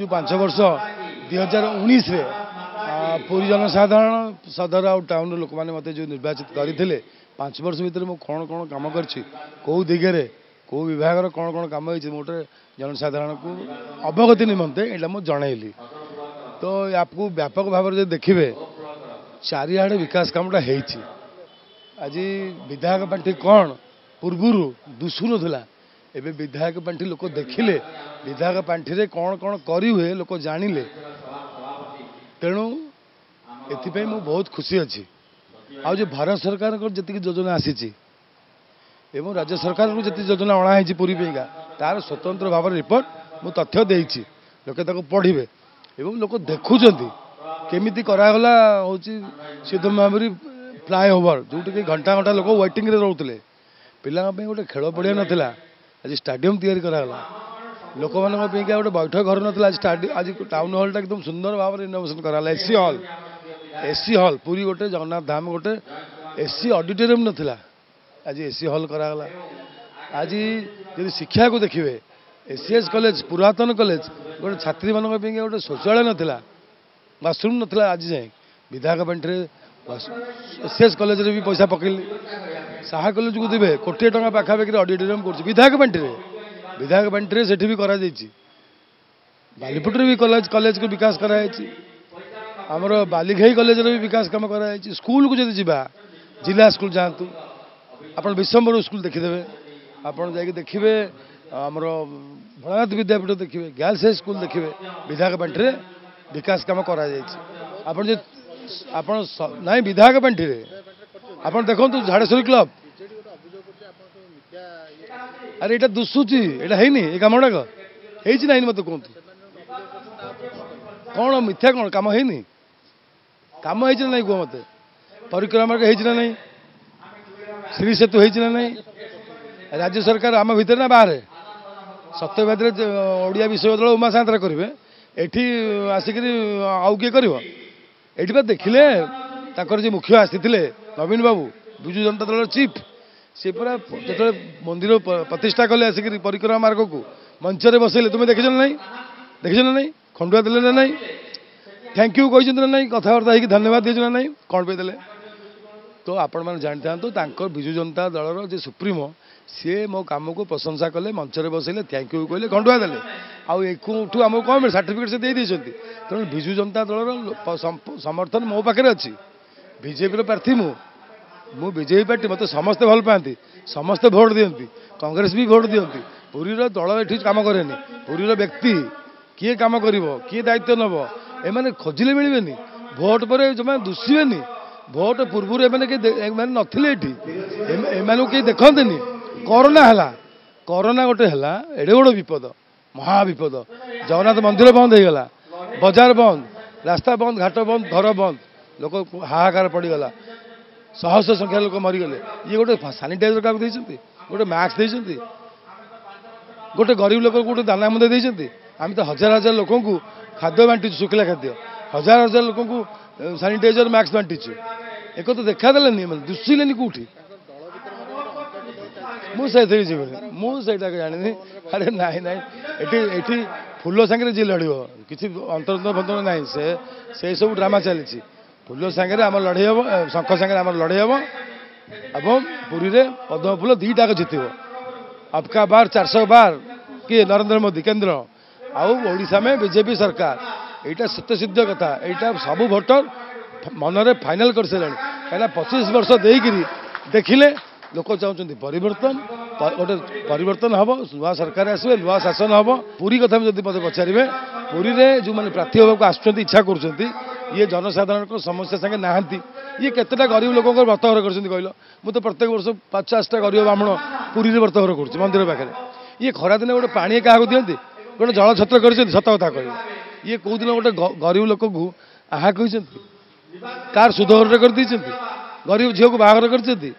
ଯେଉଁ ପାଞ୍ଚ ବର୍ଷ ଦୁଇ ହଜାର ଉଣେଇଶରେ ପୁରୀ ଜନସାଧାରଣ ସଦର ଆଉ ଟାଉନ୍ର ଲୋକମାନେ ମୋତେ ଯେଉଁ ନିର୍ବାଚିତ କରିଥିଲେ ପାଞ୍ଚ ବର୍ଷ ଭିତରେ ମୁଁ କ'ଣ କ'ଣ କାମ କରିଛି କେଉଁ ଦିଗରେ କେଉଁ ବିଭାଗର କ'ଣ କ'ଣ କାମ ହେଇଛି ମୁଁ ଗୋଟେ ଜନସାଧାରଣଙ୍କୁ ଅବଗତି ନିମନ୍ତେ ଏଇଟା ମୁଁ ଜଣାଇଲି ତ ୟାକୁ ବ୍ୟାପକ ଭାବରେ ଯଦି ଦେଖିବେ ଚାରିଆଡ଼େ ବିକାଶ କାମଟା ହେଇଛି ଆଜି ବିଧାୟକ ପାଣ୍ଠି କ'ଣ ପୂର୍ବରୁ ଦୁଶୁନଥିଲା एवं विधायक पांठि लोक देखिले विधायक पांठि कौन कौन करे लोक जान ले तेणु ए बहुत खुशी अच्छी आज भारत सरकार जी योजना आसी राज्य सरकार को जी योजना अणाई पूरी पेगा तार स्वतंत्र भाव रिपोर्ट मुझ तथ्य दे पढ़े एवं लोक देखुं केमी कराला हूँ सीध महामारी फ्लाएवर घंटा घंटा लोक व्वेटिंग रोते पिला गोटे खेल पड़िया ना ଆଜି ଷ୍ଟାଡିୟମ୍ ତିଆରି କରାଗଲା ଲୋକମାନଙ୍କ ପାଇଁକା ଗୋଟେ ବୈଠକ ଘର ନଥିଲା ଆଜି ଆଜି ଟାଉନ୍ ହଲ୍ଟା ଏକଦମ ସୁନ୍ଦର ଭାବରେ ଇନୋଭେସନ୍ କରାଗଲା AC hall AC hall Puri ଗୋଟେ ଜଗନ୍ନାଥ ଧାମ ଗୋଟେ ଏସି ଅଡିଟୋରିୟମ୍ ନଥିଲା ଆଜି ଏସି ହଲ୍ କରାଗଲା ଆଜି ଯଦି ଶିକ୍ଷାକୁ ଦେଖିବେ ଏସିଏସ୍ କଲେଜ ପୁରାତନ କଲେଜ ଗୋଟେ ଛାତ୍ରୀମାନଙ୍କ ପାଇଁକା ଗୋଟେ ଶୌଚାଳୟ ନଥିଲା ବାଥରୁମ୍ ନଥିଲା ଆଜି ଯାଏଁ ବିଧାୟକ ପାଣ୍ଠିରେ एसएस कॉलेज रे भी पैसा पकेली साहा कॉलेज को देबे कोटी टका पाखा बेकि ऑडिटोरियम करछि विधायक पंटी रे विधायक पंटी रे सेठी भी करा दैछि बालीपुटर भी कॉलेज कॉलेज को विकास करा दैछि हमरो बालीघई कॉलेज रे भी विकास काम करा दैछि स्कूल को जदि जिबा जिला स्कूल जांतु अपन विश्वमबर स्कूल देखि देबे अपन जाके देखिबे हमरो भणात विद्यापीठ देखिबे गर्ल्स हाई स्कूल देखिबे विधायक पंटी रे विकास काम करा दैछि अपन जे ଆପଣ ନାଇଁ ବିଧାୟକ ପାଣ୍ଠିରେ ଆପଣ ଦେଖନ୍ତୁ ଝାଡ଼େଶ୍ୱରୀ କ୍ଲବ ଆରେ ଏଇଟା ଦୁଶୁଛି ଏଇଟା ହେଇନି ଏ କାମ ଗୁଡ଼ାକ ହେଇଛି ନାହିଁ ମୋତେ କୁହନ୍ତୁ କ'ଣ ମିଥ୍ୟା କ'ଣ କାମ ହେଇନି କାମ ହେଇଛି ନା ନାହିଁ କୁହ ମୋତେ ପରିକ୍ରମାର୍ଗ ହେଇଛି ନା ନାହିଁ ଶ୍ରୀ ସେତୁ ହେଇଛି ନା ନାହିଁ ରାଜ୍ୟ ସରକାର ଆମ ଭିତରେ ନା ବାହାରେ ସତ୍ୟବାଦୀରେ ଓଡ଼ିଆ ବିଶ୍ୱବିଦ୍ୟାଳୟ ଉମା ସାନ୍ତାରା କରିବେ ଏଠି ଆସିକିରି ଆଉ କିଏ କରିବ ଏଇଠିପା ଦେଖିଲେ ତାଙ୍କର ଯିଏ ମୁଖ୍ୟ ଆସିଥିଲେ ନବୀନ ବାବୁ ବିଜୁ ଜନତା ଦଳର ଚିଫ୍ ସେ ପୁରା ଯେତେବେଳେ ମନ୍ଦିର ପ୍ରତିଷ୍ଠା କଲେ ଆସିକିରି ପରିକ୍ରମା ମାର୍ଗକୁ ମଞ୍ଚରେ ବସେଇଲେ ତୁମେ ଦେଖିଛ ନା ନାହିଁ ଦେଖିଛ ନା ନାହିଁ ଖଣ୍ଡୁଆ ଦେଲେ ନା ନାହିଁ ଥ୍ୟାଙ୍କ ୟୁ କହିଛନ୍ତି ନା ନାହିଁ କଥାବାର୍ତ୍ତା ହେଇକି ଧନ୍ୟବାଦ ଦେଇଛ ନା ନାହିଁ କ'ଣ ପାଇଁ ଦେଲେ ତ ଆପଣମାନେ ଜାଣିଥାନ୍ତୁ ତାଙ୍କ ବିଜୁ ଜନତା ଦଳର ଯିଏ ସୁପ୍ରିମୋ ସିଏ ମୋ କାମକୁ ପ୍ରଶଂସା କଲେ ମଞ୍ଚରେ ବସେଇଲେ ଥ୍ୟାଙ୍କ ୟୁ କହିଲେ ଖଣ୍ଡୁଆ ଦେଲେ ଆଉ ଏକୁଠୁ ଆମକୁ କ'ଣ ମିଳେ ସାର୍ଟିଫିକେଟ୍ ସେ ଦେଇ ଦେଇଛନ୍ତି ତେଣୁ ବିଜୁ ଜନତା ଦଳର ସମର୍ଥନ ମୋ ପାଖରେ ଅଛି ବିଜେପିର ପ୍ରାର୍ଥୀ ମୁଁ ମୁଁ ବିଜେପି ପାର୍ଟି ମୋତେ ସମସ୍ତେ ଭଲ ପାଆନ୍ତି ସମସ୍ତେ ଭୋଟ୍ ଦିଅନ୍ତି କଂଗ୍ରେସ ବି ଭୋଟ୍ ଦିଅନ୍ତି ପୁରୀର ଦଳ ଏଠି କାମ କରେନି ପୁରୀର ବ୍ୟକ୍ତି କିଏ କାମ କରିବ କିଏ ଦାୟିତ୍ୱ ନେବ ଏମାନେ ଖୋଜିଲେ ମିଳିବେନି ଭୋଟ୍ ପରେ ଯେଉଁମାନେ ଦୁଷିବେନି ଭୋଟ୍ ପୂର୍ବରୁ ଏମାନେ କିଏ ଏମାନେ ନଥିଲେ ଏଠି ଏମାନଙ୍କୁ କେହି ଦେଖନ୍ତିନି କରୋନା ହେଲା କରୋନା ଗୋଟେ ହେଲା ଏଡ଼େ ଗୋଟେ ବିପଦ ମହାବିପଦ ଜଗନ୍ନାଥ ମନ୍ଦିର ବନ୍ଦ ହେଇଗଲା ବଜାର ବନ୍ଦ ରାସ୍ତା ବନ୍ଦ ଘାଟ ବନ୍ଦ ଘର ବନ୍ଦ ଲୋକ ହାହାକାର ପଡ଼ିଗଲା ଶହଶହ ସଂଖ୍ୟା ଲୋକ ମରିଗଲେ ଇଏ ଗୋଟେ ସାନିଟାଇଜର କାହାକୁ ଦେଇଛନ୍ତି ଗୋଟେ ମାସ୍କ ଦେଇଛନ୍ତି ଗୋଟେ ଗରିବ ଲୋକ ଗୋଟେ ଦାନା ମୁଣ୍ଡ ଦେଇଛନ୍ତି ଆମେ ତ ହଜାର ହଜାର ଲୋକଙ୍କୁ ଖାଦ୍ୟ ବାଣ୍ଟିଛୁ ଶୁଖିଲା ଖାଦ୍ୟ ହଜାର ହଜାର ଲୋକଙ୍କୁ ସାନିଟାଇଜର ମାସ୍କ ବାଣ୍ଟିଛୁ ଏକ ତ ଦେଖାଦେଲେନି ମାନେ ଦୁଶିଲେନି କେଉଁଠି ମୁଁ ସେଇଥିରେ ଯିବିନି ମୁଁ ସେଇଟାକୁ ଜାଣିନି ଆରେ ନାହିଁ ନାହିଁ ଏଠି ଏଠି ଫୁଲ ସାଙ୍ଗରେ ଯିଏ ଲଢ଼ିବ କିଛି ଅନ୍ତର୍ଦ୍ୱ ଫନ୍ତର ନାହିଁ ସେ ସେସବୁ ଡ୍ରାମା ଚାଲିଛି ଫୁଲ ସାଙ୍ଗରେ ଆମର ଲଢ଼େଇ ହେବ ଶଙ୍ଖ ସାଙ୍ଗରେ ଆମର ଲଢ଼େଇ ହେବ ଏବଂ ପୁରୀରେ ପଦ୍ମ ଫୁଲ ଦୁଇଟାକ ଜିତିବ ଅପକା ବାର ଚାରିଶହ ବାର କିଏ ନରେନ୍ଦ୍ର ମୋଦି କେନ୍ଦ୍ର ଆଉ ଓଡ଼ିଶା ମେ ବିଜେପି ସରକାର ଏଇଟା ସତ୍ୟସିଦ୍ଧ କଥା ଏଇଟା ସବୁ ଭୋଟର ମନରେ ଫାଇନାଲ୍ କରିସାରିଲାଣି କାହିଁକିନା ପଚିଶ ବର୍ଷ ଦେଇକିରି ଦେଖିଲେ ଲୋକ ଚାହୁଁଛନ୍ତି ପରିବର୍ତ୍ତନ ଗୋଟେ ପରିବର୍ତ୍ତନ ହେବ ନୂଆ ସରକାର ଆସିବେ ନୂଆ ଶାସନ ହେବ ପୁରୀ କଥା ବି ଯଦି ମୋତେ ପଚାରିବେ ପୁରୀରେ ଯେଉଁମାନେ ପ୍ରାର୍ଥୀ ହେବାକୁ ଆସୁଛନ୍ତି ଇଚ୍ଛା କରୁଛନ୍ତି ଇଏ ଜନସାଧାରଣଙ୍କ ସମସ୍ୟା ସାଙ୍ଗେ ନାହାନ୍ତି ଇଏ କେତେଟା ଗରିବ ଲୋକଙ୍କର ବ୍ରତଘର କରିଛନ୍ତି କହିଲ ମୁଁ ତ ପ୍ରତ୍ୟେକ ବର୍ଷ ପାଞ୍ଚ ପଚାଶଟା ଗରିବ ବ୍ରାହ୍ମଣ ପୁରୀରେ ବ୍ରତଘର କରୁଛି ମନ୍ଦିର ପାଖରେ ଇଏ ଖରାଦିନେ ଗୋଟେ ପାଣି କାହାକୁ ଦିଅନ୍ତି ଗୋଟେ ଜଳ ଛତ୍ର କରିଛନ୍ତି ସତ କଥା କହିବେ ଇଏ କେଉଁଦିନ ଗୋଟେ ଗରିବ ଲୋକଙ୍କୁ ଆହା କହିଛନ୍ତି କାହାର ସୁଧଘରଟେ କରିଦେଇଛନ୍ତି ଗରିବ ଝିଅକୁ ବାହାଘର କରିଛନ୍ତି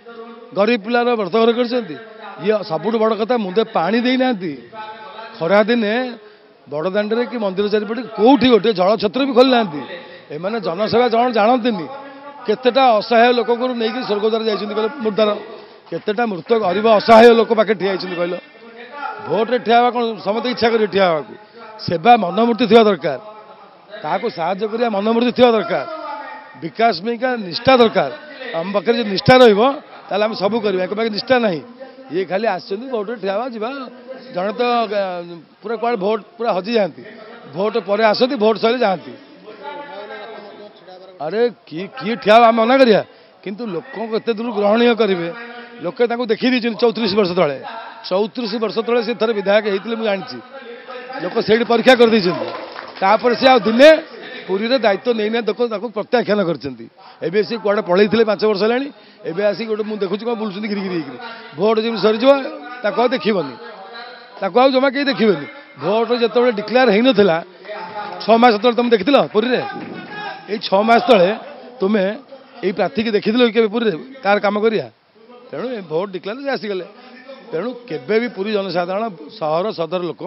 ଗରିବ ପିଲାର ବ୍ରତ ଘର କରିଛନ୍ତି ଇଏ ସବୁଠୁ ବଡ଼ କଥା ମୁଣ୍ଡେ ପାଣି ଦେଇନାହାନ୍ତି ଖରାଦିନେ ବଡ଼ ଦାଣ୍ଡରେ କି ମନ୍ଦିର ଚାରିପଟେ କେଉଁଠି ଗୋଟେ ଜଳଛତ୍ର ବି ଖୋଲିନାହାନ୍ତି ଏମାନେ ଜନସେବା ଜଣ ଜାଣନ୍ତିନି କେତେଟା ଅସହାୟ ଲୋକଙ୍କୁ ନେଇକି ସ୍ୱର୍ଗଦ୍ୱାର ଯାଇଛନ୍ତି କହିଲେ ମୁଦାର କେତେଟା ମୃତ ଗରିବ ଅସହାୟ ଲୋକ ପାଖେ ଠିଆ ହେଇଛନ୍ତି କହିଲ ଭୋଟରେ ଠିଆ ହେବା କ'ଣ ସମସ୍ତେ ଇଚ୍ଛା କରିବେ ଠିଆ ହେବାକୁ ସେବା ମନମୂର୍ତ୍ତି ଥିବା ଦରକାର କାହାକୁ ସାହାଯ୍ୟ କରିବା ମନମୂର୍ତ୍ତି ଥିବା ଦରକାର ବିକାଶ ପାଇଁକା ନିଷ୍ଠା ଦରକାର ଆମ ପାଖରେ ଯଦି ନିଷ୍ଠା ରହିବ ताले हम सबू करिबा निष्ठा नाही ये खाली आछन भोट ठावा जीवा तो पूरा क्वाड भोट पूरा हजी जाती भोट पर आसती भोट सले जांती अरे किए ठिया ठावा मना करिया किंतु लोकों कते दूर ग्रहणीय करिवे लोके देखी देखि दिछन वर्ष तळे 34 वर्ष तळे से थरे विधायक हेतले मुझे जानी लोक सेड परीक्षा कर दिछन तापर दिने ପୁରୀରେ ଦାୟିତ୍ୱ ନେଇ ନେଇ ଦେଖ ତାକୁ ପ୍ରତ୍ୟାଖ୍ୟାନ କରିଛନ୍ତି ଏବେ ସେ କୁଆଡ଼େ ପଳେଇଥିଲେ ପାଞ୍ଚ ବର୍ଷ ହେଲାଣି ଏବେ ଆସିକି ଗୋଟେ ମୁଁ ଦେଖୁଛି କ'ଣ ବୁଲୁଛନ୍ତି ଘିରିଘିରି ହେଇକିରି ଭୋଟ୍ ଯେମିତି ସରିଯିବ ତାକୁ ଆଉ ଦେଖିବନି ତାକୁ ଆଉ ଜମା କେହି ଦେଖିବେନି ଭୋଟ୍ ଯେତେବେଳେ ଡିକ୍ଲେୟାର ହେଇନଥିଲା ଛଅ ମାସ ତଳେ ତୁମେ ଦେଖିଥିଲ ପୁରୀରେ ଏଇ ଛଅ ମାସ ତଳେ ତୁମେ ଏଇ ପ୍ରାର୍ଥୀକି ଦେଖିଥିଲ କି କେବେ ପୁରୀରେ କାହାର କାମ କରିବା ତେଣୁ ଏ ଭୋଟ୍ ଡିକ୍ଲେୟାର ସେ ଆସିଗଲେ ତେଣୁ କେବେ ବି ପୁରୀ ଜନସାଧାରଣ ସହର ସଦର ଲୋକ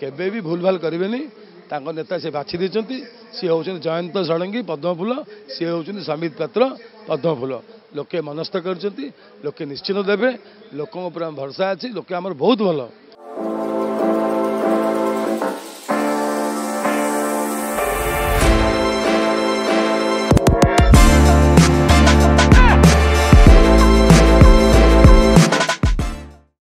କେବେ ବି ଭୁଲଭାଲ କରିବେନି ତାଙ୍କ ନେତା ସେ ବାଛି ଦେଇଛନ୍ତି ସିଏ ହେଉଛନ୍ତି ଜୟନ୍ତ ଷଡ଼ଙ୍ଗୀ ପଦ୍ମଫୁଲ ସିଏ ହେଉଛନ୍ତି ସମିତ ପାତ୍ର ପଦ୍ମଫୁଲ ଲୋକେ ମନସ୍ଥ କରିଛନ୍ତି ଲୋକେ ନିଶ୍ଚିନ୍ତ ଦେବେ ଲୋକଙ୍କ ଉପରେ ଭରସା ଅଛି ଲୋକେ ଆମର ବହୁତ ଭଲ